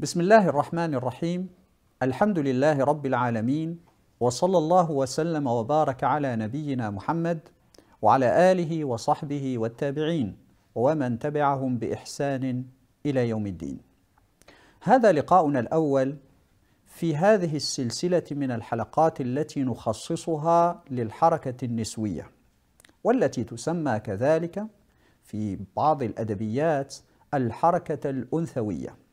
بسم الله الرحمن الرحيم الحمد لله رب العالمين وصلى الله وسلم وبارك على نبينا محمد وعلى اله وصحبه والتابعين ومن تبعهم باحسان الى يوم الدين هذا لقاؤنا الاول في هذه السلسله من الحلقات التي نخصصها للحركه النسويه والتي تسمى كذلك في بعض الادبيات الحركه الانثويه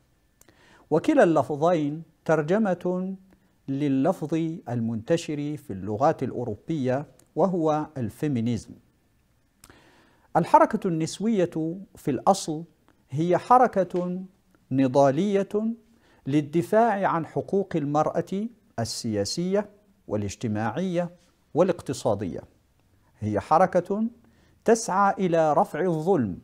وكلا اللفظين ترجمة لللفظ المنتشر في اللغات الأوروبية وهو الفيمينيزم الحركة النسوية في الأصل هي حركة نضالية للدفاع عن حقوق المرأة السياسية والاجتماعية والاقتصادية هي حركة تسعى إلى رفع الظلم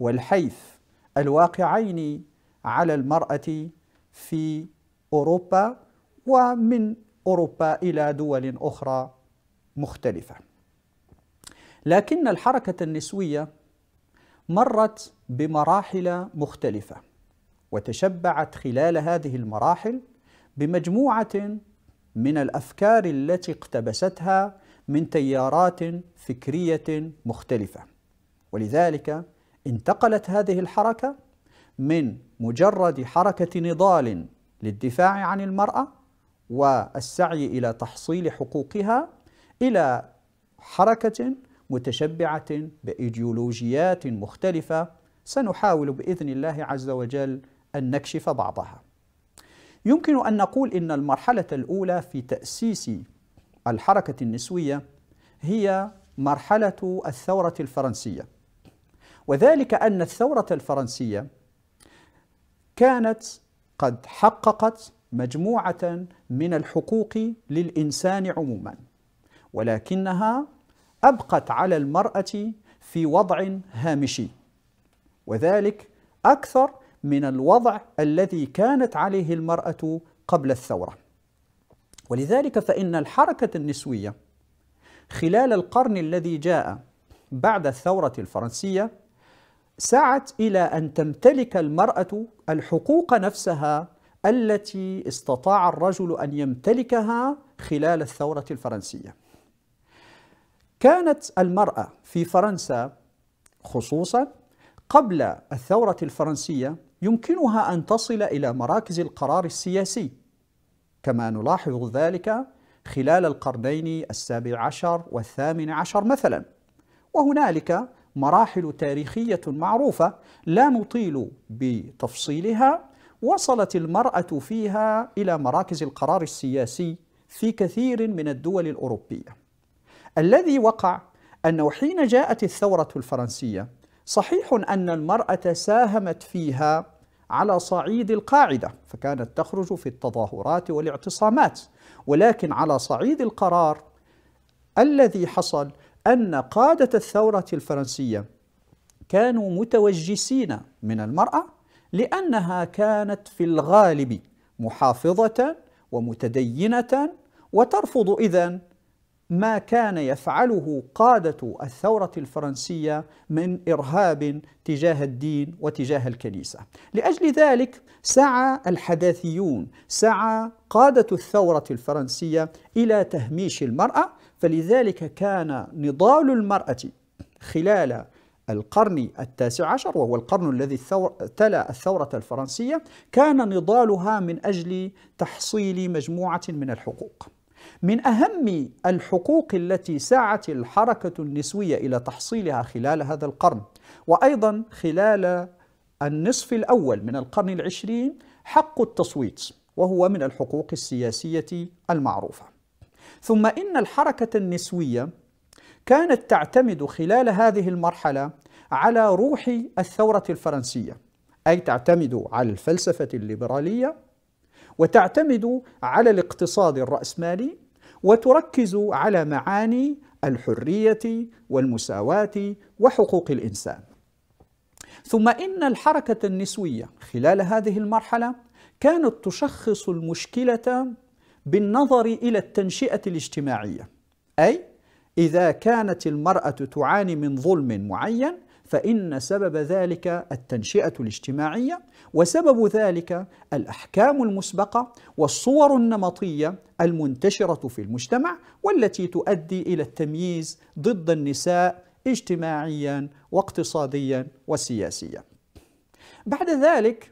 والحيف الواقعين على المرأة في أوروبا ومن أوروبا إلى دول أخرى مختلفة لكن الحركة النسوية مرت بمراحل مختلفة وتشبعت خلال هذه المراحل بمجموعة من الأفكار التي اقتبستها من تيارات فكرية مختلفة ولذلك انتقلت هذه الحركة من مجرد حركة نضال للدفاع عن المرأة والسعي إلى تحصيل حقوقها إلى حركة متشبعة بإيديولوجيات مختلفة سنحاول بإذن الله عز وجل أن نكشف بعضها. يمكن أن نقول إن المرحلة الأولى في تأسيس الحركة النسوية هي مرحلة الثورة الفرنسية وذلك أن الثورة الفرنسية كانت قد حققت مجموعة من الحقوق للإنسان عموما ولكنها أبقت على المرأة في وضع هامشي وذلك أكثر من الوضع الذي كانت عليه المرأة قبل الثورة ولذلك فإن الحركة النسوية خلال القرن الذي جاء بعد الثورة الفرنسية سعت إلى أن تمتلك المرأة الحقوق نفسها التي استطاع الرجل أن يمتلكها خلال الثورة الفرنسية. كانت المرأة في فرنسا خصوصا قبل الثورة الفرنسية يمكنها أن تصل إلى مراكز القرار السياسي كما نلاحظ ذلك خلال القرنين السابع عشر والثامن عشر مثلا وهنالك مراحل تاريخية معروفة لا نطيل بتفصيلها وصلت المرأة فيها إلى مراكز القرار السياسي في كثير من الدول الأوروبية. الذي وقع أنه حين جاءت الثورة الفرنسية صحيح أن المرأة ساهمت فيها على صعيد القاعدة فكانت تخرج في التظاهرات والاعتصامات ولكن على صعيد القرار الذي حصل أن قادة الثورة الفرنسية كانوا متوجسين من المرأة لأنها كانت في الغالب محافظة ومتدينة وترفض إذن ما كان يفعله قادة الثورة الفرنسية من إرهاب تجاه الدين وتجاه الكنيسة. لأجل ذلك سعى الحداثيون، سعى قادة الثورة الفرنسية إلى تهميش المرأة فلذلك كان نضال المرأة خلال القرن التاسع عشر وهو القرن الذي الثور تلا الثورة الفرنسية كان نضالها من أجل تحصيل مجموعة من الحقوق من أهم الحقوق التي سعت الحركة النسوية إلى تحصيلها خلال هذا القرن وأيضا خلال النصف الأول من القرن العشرين حق التصويت وهو من الحقوق السياسية المعروفة ثم إن الحركة النسوية كانت تعتمد خلال هذه المرحلة على روح الثورة الفرنسية أي تعتمد على الفلسفة الليبرالية وتعتمد على الاقتصاد الرأسمالي وتركز على معاني الحرية والمساواة وحقوق الإنسان ثم إن الحركة النسوية خلال هذه المرحلة كانت تشخص المشكلة بالنظر إلى التنشئة الاجتماعية أي إذا كانت المرأة تعاني من ظلم معين فإن سبب ذلك التنشئة الاجتماعية وسبب ذلك الأحكام المسبقة والصور النمطية المنتشرة في المجتمع والتي تؤدي إلى التمييز ضد النساء اجتماعيا واقتصاديا وسياسيا. بعد ذلك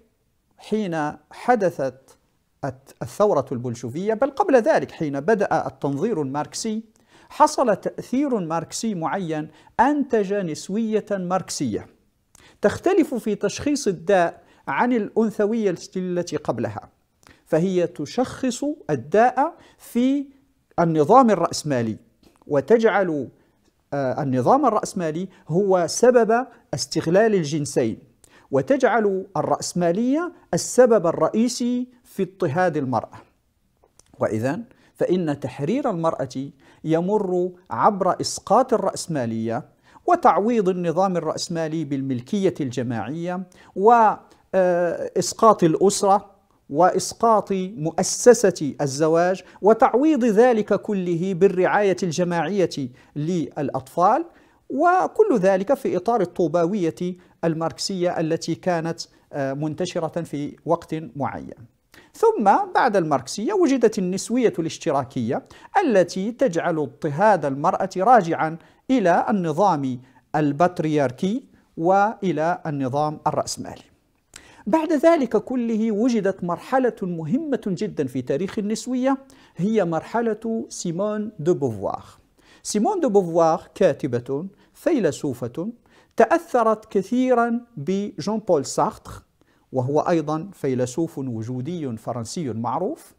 حين حدثت الثورة البلشوفية بل قبل ذلك حين بدأ التنظير الماركسي حصل تأثير ماركسي معين أنتج نسوية ماركسية تختلف في تشخيص الداء عن الأنثوية التي قبلها فهي تشخص الداء في النظام الرأسمالي وتجعل آه، النظام الرأسمالي هو سبب استغلال الجنسين وتجعل الرأسمالية السبب الرئيسي في اضطهاد المرأة وإذا فإن تحرير المرأة يمر عبر إسقاط الرأسمالية وتعويض النظام الرأسمالي بالملكية الجماعية وإسقاط آه، الأسرة واسقاط مؤسسه الزواج وتعويض ذلك كله بالرعايه الجماعيه للاطفال وكل ذلك في اطار الطوباويه الماركسية التي كانت آه، منتشرة في وقت معين ثم بعد الماركسية وجدت النسوية الاشتراكية التي تجعل اضطهاد المرأة راجعا إلى النظام البطريركي وإلى النظام الرأسمالي بعد ذلك كله وجدت مرحلة مهمة جدا في تاريخ النسوية هي مرحلة سيمون دو بوفوار سيمون دو بوفوار كاتبة فيلسوفة تأثرت كثيرا بجون بول سارتر وهو أيضا فيلسوف وجودي فرنسي معروف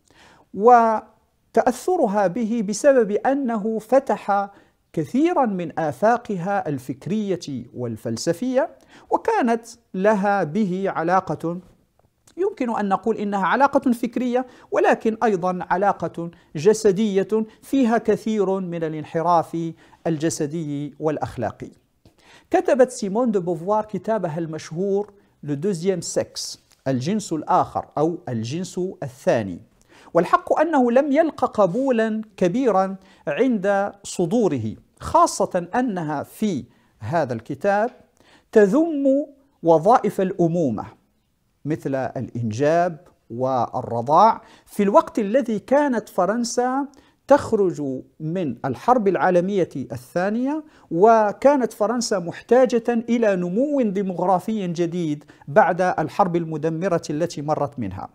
وتأثرها به بسبب أنه فتح كثيرا من آفاقها الفكرية والفلسفية وكانت لها به علاقة يمكن أن نقول إنها علاقة فكرية ولكن أيضا علاقة جسدية فيها كثير من الانحراف الجسدي والأخلاقي كتبت سيمون دو بوفوار كتابها المشهور لو دوزيام سكس الجنس الآخر أو الجنس الثاني والحق أنه لم يلق قبولا كبيرا عند صدوره خاصة أنها في هذا الكتاب تذم وظائف الأمومة مثل الإنجاب والرضاع في الوقت الذي كانت فرنسا تخرج من الحرب العالميه الثانيه وكانت فرنسا محتاجه الى نمو ديموغرافي جديد بعد الحرب المدمره التي مرت منها.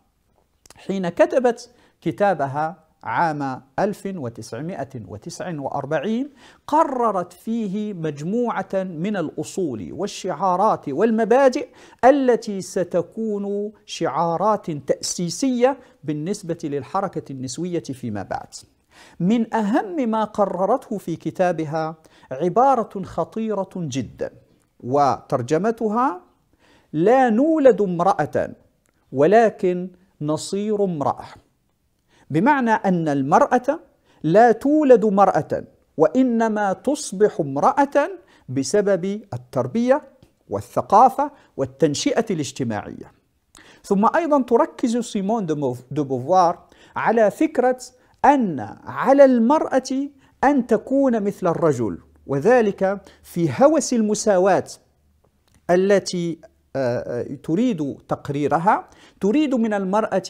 حين كتبت كتابها عام 1949 قررت فيه مجموعة من الأصول والشعارات والمبادئ التي ستكون شعارات تأسيسية بالنسبة للحركة النسوية فيما بعد. من أهم ما قررته في كتابها عبارة خطيرة جدا وترجمتها لا نولد امرأة ولكن نصير امرأة بمعنى أن المرأة لا تولد مرأة وإنما تصبح امرأة بسبب التربية والثقافة والتنشئة الاجتماعية ثم أيضا تركز سيمون دو بوفوار على فكرة أن على المرأة أن تكون مثل الرجل وذلك في هوس المساواة التي آه، تريد تقريرها تريد من المرأة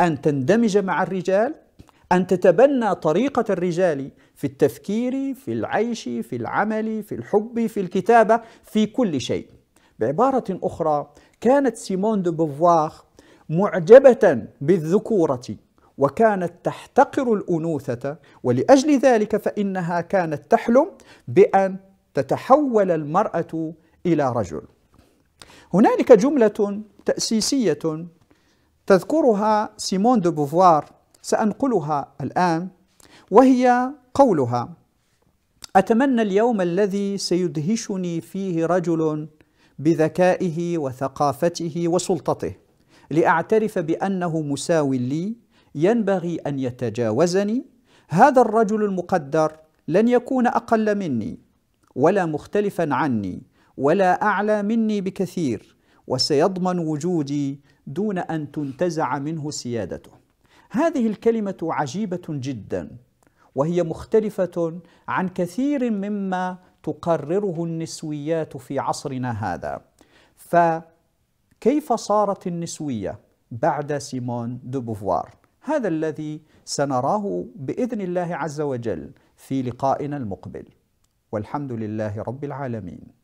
أن تندمج مع الرجال أن تتبنى طريقة الرجال في التفكير في العيش في العمل في الحب في الكتابة في كل شيء بعبارة أخرى كانت سيمون دو بوفوار معجبة بالذكورة وكانت تحتقر الانوثه ولاجل ذلك فانها كانت تحلم بان تتحول المراه الى رجل. هنالك جمله تاسيسيه تذكرها سيمون دو بوفوار سانقلها الان وهي قولها اتمنى اليوم الذي سيدهشني فيه رجل بذكائه وثقافته وسلطته لاعترف بانه مساو لي ينبغي أن يتجاوزني هذا الرجل المقدر لن يكون أقل مني ولا مختلفا عني ولا أعلى مني بكثير وسيضمن وجودي دون أن تنتزع منه سيادته هذه الكلمة عجيبة جدا وهي مختلفة عن كثير مما تقرره النسويات في عصرنا هذا فكيف صارت النسوية بعد سيمون دو بوفوار هذا الذي سنراه باذن الله عز وجل في لقائنا المقبل والحمد لله رب العالمين